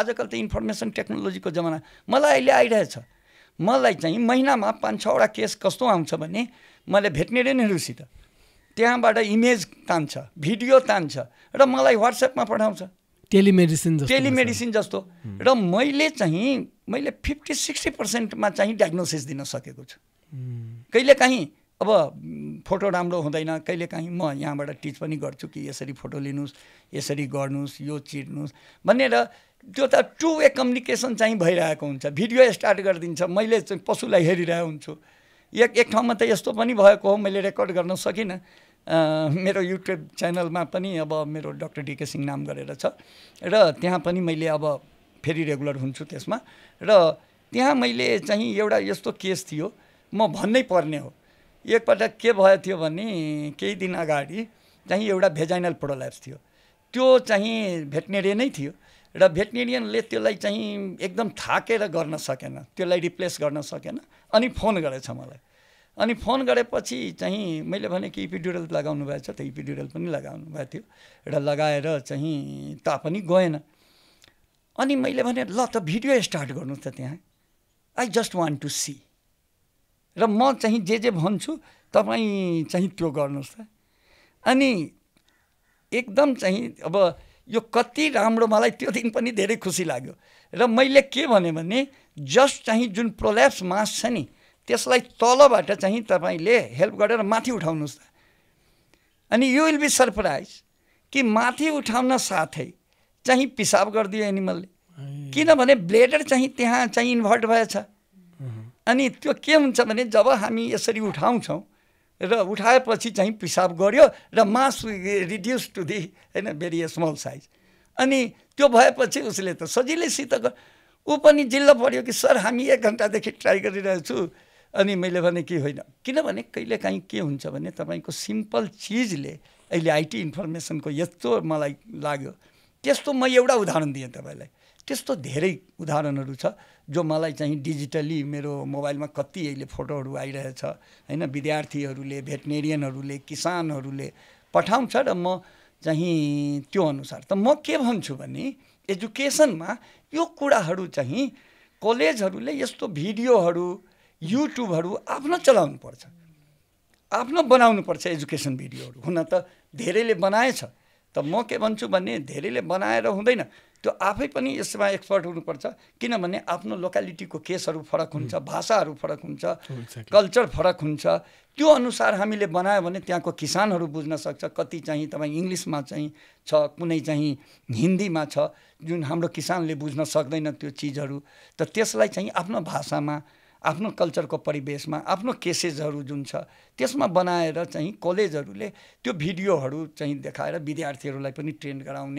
आजकल त इन्फर्मेसन टेक्नोलोजीको जमाना मलाई अहिले आइरहेछ मलाई चाहिँ महिनामा पाँच छवटा केस कस्तो आउँछ भने मैले भेटनेरियनहरूसित त्यहाँबाट इमेज तान्छ भिडियो तान्छ र मलाई वाट्सएपमा पठाउँछ टेलिमेडिसिन टेलिमेडिसिन जस्तो र मैले चाहिँ मैले फिफ्टी सिक्सटी पर्सेन्टमा चाहिँ डायग्नोसिस दिन सकेको छु कहिलेकाहीँ अब फोटो राम्रो हुँदैन कहिलेकाहीँ म यहाँबाट टिच पनि गर्छु कि यसरी फोटो लिनुहोस् यसरी गर्नुहोस् यो चिर्नुहोस् भनेर त्यो त टु वे कम्युनिकेसन चाहिँ भइरहेको हुन्छ भिडियो स्टार्ट गरिदिन्छ मैले चाहिँ पशुलाई हेरिरहेको हुन्छु एक एक ठाउँमा त यस्तो पनि भएको हो मैले रेकर्ड गर्न सकिनँ मेरो युट्युब च्यानलमा पनि अब मेरो डक्टर डिके सिंह नाम गरेर छ र त्यहाँ पनि मैले अब फेरि रेगुलर हुन्छु त्यसमा र त्यहाँ मैले चाहिँ एउटा यस्तो केस थियो म भन्नै पर्ने हो एकपल्ट के भयो थियो भने केही दिन अगाडि चाहिँ एउटा भेजाइनल प्रोलाप्स थियो त्यो चाहिँ भेटनेरी नै थियो र भेटनेरियनले त्यसलाई चाहिँ एकदम थाकेर गर्न सकेन त्यसलाई रिप्लेस गर्न सकेन अनि फोन गरेछ मलाई अनि फोन गरेपछि चाहिँ मैले भने कि इपिड्युरल लगाउनु भएछ त इपिड्युरल पनि लगाउनु भएको थियो र लगाएर चाहिँ तापनि गएन अनि मैले भने ल त भिडियो स्टार्ट गर्नु त त्यहाँ I just want to see र म चाहिँ जे जे भन्छु तपाईँ चाहिँ त्यो गर्नुहोस् त अनि एकदम चाहिँ अब यो कति राम्रो मलाई त्यो दिन पनि धेरै खुसी लाग्यो र मैले के भने जस्ट चाहिँ जुन प्रोल्याप्स मास छ नि त्यसलाई तलबाट चाहिँ तपाईँले हेल्प गरेर माथि उठाउनुहोस् त अनि यु विल बी सरप्राइज कि माथि उठाउन साथै चाहिँ पिसाब गरिदियो एनिमलले किनभने ब्लेडर चाहिँ त्यहाँ चाहिँ इन्भर्ट भएछ अनि त्यो के हुन्छ भने जब हामी यसरी उठाउँछौँ र उठाएपछि चाहिँ पिसाब गऱ्यो र मास रिड्युस टु दि होइन भेरी स्मल साइज अनि त्यो भएपछि उसले त सजिलैसित ऊ पनि जिल्ला पऱ्यो कि सर हामी एक घन्टादेखि ट्राई गरिरहेछु अनि मैले भने कि होइन किनभने कहिलेकाहीँ के हुन्छ भने तपाईँको सिम्पल चिजले अहिले आइटी इन्फर्मेसनको यस्तो मलाई लाग्यो त्यस्तो म एउटा उदाहरण दिएँ तपाईँलाई त्यस्तो धेरै उदाहरणहरू छ जो मलाई चाहिँ डिजिटली मेरो मोबाइलमा कति अहिले फोटोहरू आइरहेछ होइन विद्यार्थीहरूले भेटनेरियनहरूले किसानहरूले पठाउँछ र म चाहिँ त्यो अनुसार त म के भन्छु भने एजुकेसनमा यो कुराहरू चाहिँ कलेजहरूले यस्तो भिडियोहरू युट्युबहरू आफ्नो चलाउनु पर्छ आफ्नो पर्छ एजुकेसन भिडियोहरू हुन त धेरैले बनाएछ त म के भन्छु भने धेरैले बनाएर हुँदैन त्यो आफै पनि यसमा एक्सपर्ट हुनुपर्छ किनभने आफ्नो लोकालिटीको केसहरू फरक हुन्छ भाषाहरू फरक हुन्छ कल्चर फरक हुन्छ त्यो अनुसार हामीले बनायो भने त्यहाँको किसानहरू बुझ्न सक्छ कति चाहिँ तपाईँ इङ्ग्लिसमा चाहिँ छ कुनै चाहिँ हिन्दीमा छ जुन हाम्रो किसानले बुझ्न सक्दैन त्यो चिजहरू त त्यसलाई चाहिँ आफ्नो भाषामा आफ्नो कल्चरको परिवेशमा आफ्नो केसेसहरू जुन छ त्यसमा बनाएर चाहिँ कलेजहरूले त्यो भिडियोहरू चाहिँ देखाएर विद्यार्थीहरूलाई पनि ट्रेन गराउने